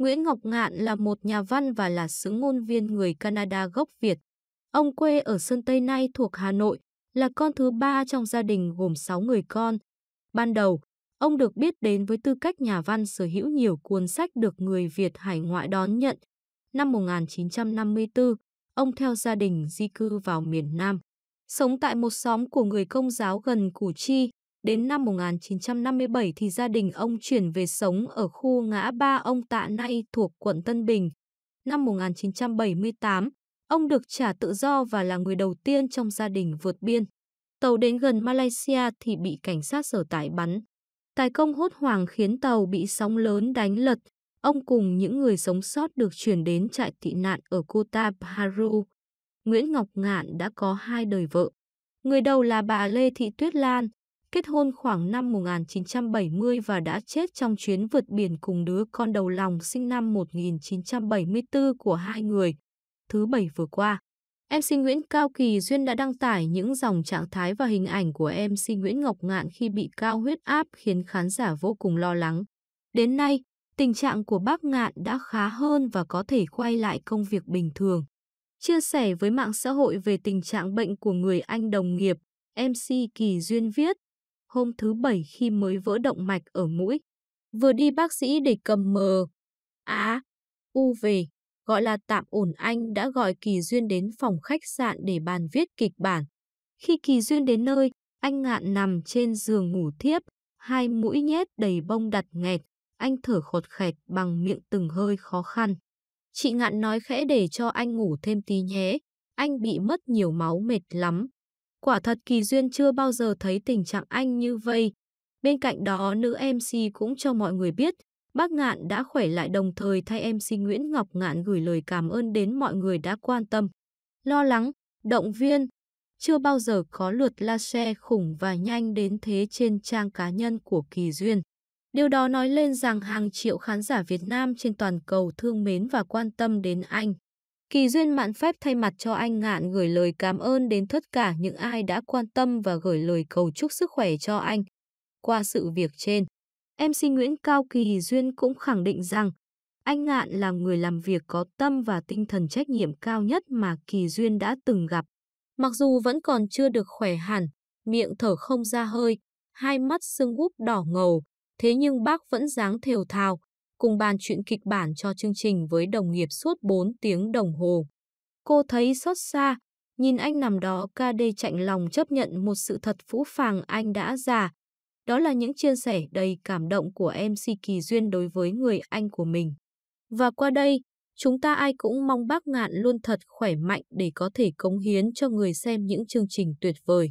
Nguyễn Ngọc Ngạn là một nhà văn và là sứ ngôn viên người Canada gốc Việt. Ông quê ở Sơn Tây nay thuộc Hà Nội, là con thứ ba trong gia đình gồm 6 người con. Ban đầu, ông được biết đến với tư cách nhà văn sở hữu nhiều cuốn sách được người Việt hải ngoại đón nhận. Năm 1954, ông theo gia đình di cư vào miền Nam, sống tại một xóm của người công giáo gần Củ Chi, Đến năm 1957 thì gia đình ông chuyển về sống ở khu ngã ba ông Tạ Nay thuộc quận Tân Bình. Năm 1978, ông được trả tự do và là người đầu tiên trong gia đình vượt biên. Tàu đến gần Malaysia thì bị cảnh sát sở tải bắn. Tài công hốt hoảng khiến tàu bị sóng lớn đánh lật. Ông cùng những người sống sót được chuyển đến trại tị nạn ở Kota Bharu. Nguyễn Ngọc Ngạn đã có hai đời vợ. Người đầu là bà Lê Thị Tuyết Lan, kết hôn khoảng năm 1970 và đã chết trong chuyến vượt biển cùng đứa con đầu lòng sinh năm 1974 của hai người. Thứ bảy vừa qua, MC Nguyễn Cao Kỳ Duyên đã đăng tải những dòng trạng thái và hình ảnh của MC Nguyễn Ngọc Ngạn khi bị cao huyết áp khiến khán giả vô cùng lo lắng. Đến nay, tình trạng của bác Ngạn đã khá hơn và có thể quay lại công việc bình thường. Chia sẻ với mạng xã hội về tình trạng bệnh của người anh đồng nghiệp, MC Kỳ Duyên viết, hôm thứ Bảy khi mới vỡ động mạch ở mũi. Vừa đi bác sĩ để cầm mờ. Á, à, U về, gọi là tạm ổn anh đã gọi Kỳ Duyên đến phòng khách sạn để bàn viết kịch bản. Khi Kỳ Duyên đến nơi, anh ngạn nằm trên giường ngủ thiếp, hai mũi nhét đầy bông đặt nghẹt, anh thở khọt khẹt bằng miệng từng hơi khó khăn. Chị ngạn nói khẽ để cho anh ngủ thêm tí nhé, anh bị mất nhiều máu mệt lắm. Quả thật Kỳ Duyên chưa bao giờ thấy tình trạng anh như vậy. Bên cạnh đó nữ MC cũng cho mọi người biết, bác Ngạn đã khỏe lại đồng thời thay MC Nguyễn Ngọc Ngạn gửi lời cảm ơn đến mọi người đã quan tâm, lo lắng, động viên. Chưa bao giờ có lượt la xe khủng và nhanh đến thế trên trang cá nhân của Kỳ Duyên. Điều đó nói lên rằng hàng triệu khán giả Việt Nam trên toàn cầu thương mến và quan tâm đến anh. Kỳ duyên mạn phép thay mặt cho anh Ngạn gửi lời cảm ơn đến tất cả những ai đã quan tâm và gửi lời cầu chúc sức khỏe cho anh. Qua sự việc trên, MC Nguyễn Cao Kỳ duyên cũng khẳng định rằng anh Ngạn là người làm việc có tâm và tinh thần trách nhiệm cao nhất mà Kỳ duyên đã từng gặp. Mặc dù vẫn còn chưa được khỏe hẳn, miệng thở không ra hơi, hai mắt sưng húp đỏ ngầu, thế nhưng bác vẫn dáng thều thào, cùng bàn chuyện kịch bản cho chương trình với đồng nghiệp suốt 4 tiếng đồng hồ. Cô thấy xót xa, nhìn anh nằm đó ca đê chạnh lòng chấp nhận một sự thật phũ phàng anh đã già. Đó là những chia sẻ đầy cảm động của MC Kỳ Duyên đối với người anh của mình. Và qua đây, chúng ta ai cũng mong bác ngạn luôn thật khỏe mạnh để có thể cống hiến cho người xem những chương trình tuyệt vời.